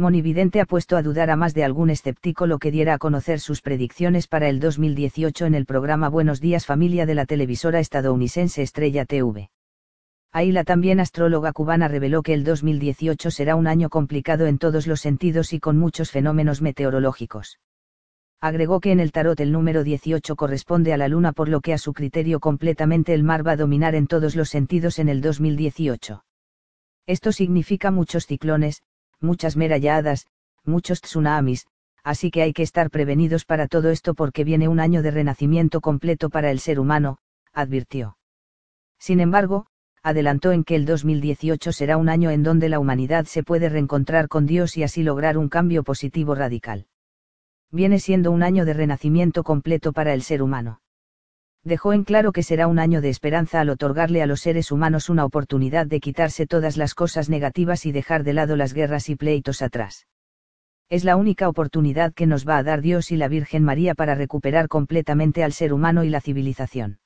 Monividente ha puesto a dudar a más de algún escéptico lo que diera a conocer sus predicciones para el 2018 en el programa Buenos Días Familia de la televisora estadounidense Estrella TV. Ahí la también astróloga cubana reveló que el 2018 será un año complicado en todos los sentidos y con muchos fenómenos meteorológicos. Agregó que en el tarot el número 18 corresponde a la luna por lo que a su criterio completamente el mar va a dominar en todos los sentidos en el 2018. Esto significa muchos ciclones, muchas meralladas, muchos tsunamis, así que hay que estar prevenidos para todo esto porque viene un año de renacimiento completo para el ser humano, advirtió. Sin embargo, adelantó en que el 2018 será un año en donde la humanidad se puede reencontrar con Dios y así lograr un cambio positivo radical. Viene siendo un año de renacimiento completo para el ser humano dejó en claro que será un año de esperanza al otorgarle a los seres humanos una oportunidad de quitarse todas las cosas negativas y dejar de lado las guerras y pleitos atrás. Es la única oportunidad que nos va a dar Dios y la Virgen María para recuperar completamente al ser humano y la civilización.